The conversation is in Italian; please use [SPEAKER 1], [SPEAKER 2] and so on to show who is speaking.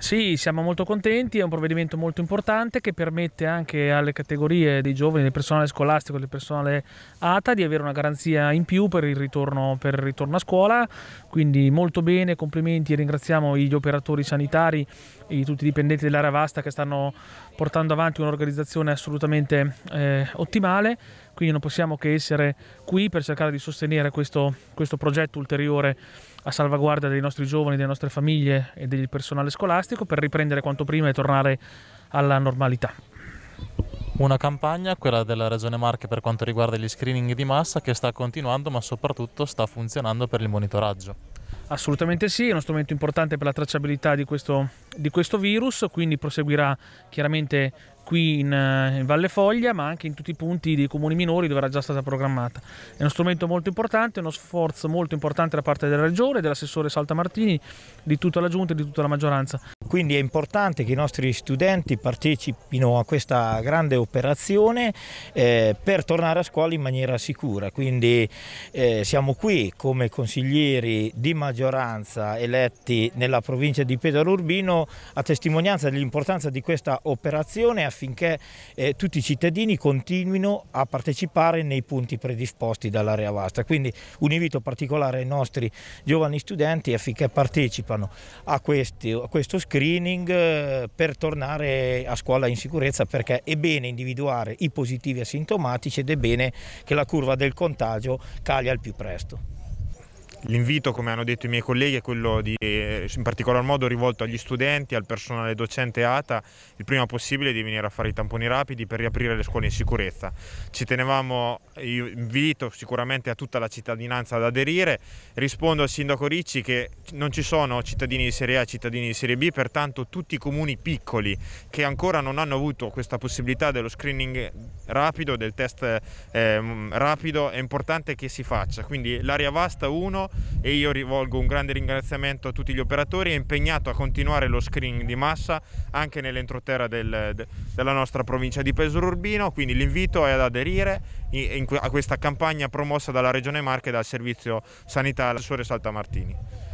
[SPEAKER 1] Sì, siamo molto contenti, è un provvedimento molto importante che permette anche alle categorie dei giovani, del personale scolastico e del personale ATA di avere una garanzia in più per il, ritorno, per il ritorno a scuola, quindi molto bene, complimenti e ringraziamo gli operatori sanitari e tutti i dipendenti dell'area vasta che stanno portando avanti un'organizzazione assolutamente eh, ottimale quindi non possiamo che essere qui per cercare di sostenere questo, questo progetto ulteriore a salvaguardia dei nostri giovani, delle nostre famiglie e del personale scolastico per riprendere quanto prima e tornare alla normalità.
[SPEAKER 2] Una campagna, quella della Regione Marche per quanto riguarda gli screening di massa, che sta continuando ma soprattutto sta funzionando per il monitoraggio.
[SPEAKER 1] Assolutamente sì, è uno strumento importante per la tracciabilità di questo, di questo virus, quindi proseguirà chiaramente qui in, eh, in, Valle Foglia, ma anche in tutti i punti dei comuni minori dove era già stata programmata. È uno strumento molto importante, uno sforzo molto importante da parte della Regione, dell'assessore Salta Martini, di tutta la Giunta e di tutta la
[SPEAKER 3] maggioranza. Quindi è importante che i nostri studenti partecipino a questa grande operazione eh, per tornare a scuola in maniera sicura. Quindi eh, siamo qui come consiglieri di maggioranza eletti nella provincia di Pedro Urbino a testimonianza dell'importanza di questa operazione affinché eh, tutti i cittadini continuino a partecipare nei punti predisposti dall'area vasta. Quindi un invito particolare ai nostri giovani studenti affinché partecipano a, questi, a questo scritto screening eh, per tornare a scuola in sicurezza perché è bene individuare i positivi asintomatici ed è bene che la curva del contagio cali al più presto.
[SPEAKER 4] L'invito, come hanno detto i miei colleghi, è quello di, eh, in particolar modo rivolto agli studenti, al personale docente ATA, il prima possibile di venire a fare i tamponi rapidi per riaprire le scuole in sicurezza. Ci tenevamo, io invito sicuramente a tutta la cittadinanza ad aderire, rispondo al sindaco Ricci che non ci sono cittadini di serie A e cittadini di serie B, pertanto tutti i comuni piccoli che ancora non hanno avuto questa possibilità dello screening rapido, del test eh, rapido, è importante che si faccia. Quindi l'aria vasta 1 e io rivolgo un grande ringraziamento a tutti gli operatori, è impegnato a continuare lo screening di massa anche nell'entroterra del, de, della nostra provincia di Pesaro Urbino, quindi l'invito è ad aderire in, in, a questa campagna promossa dalla Regione Marche e dal Servizio Sanitario Assessore Saltamartini.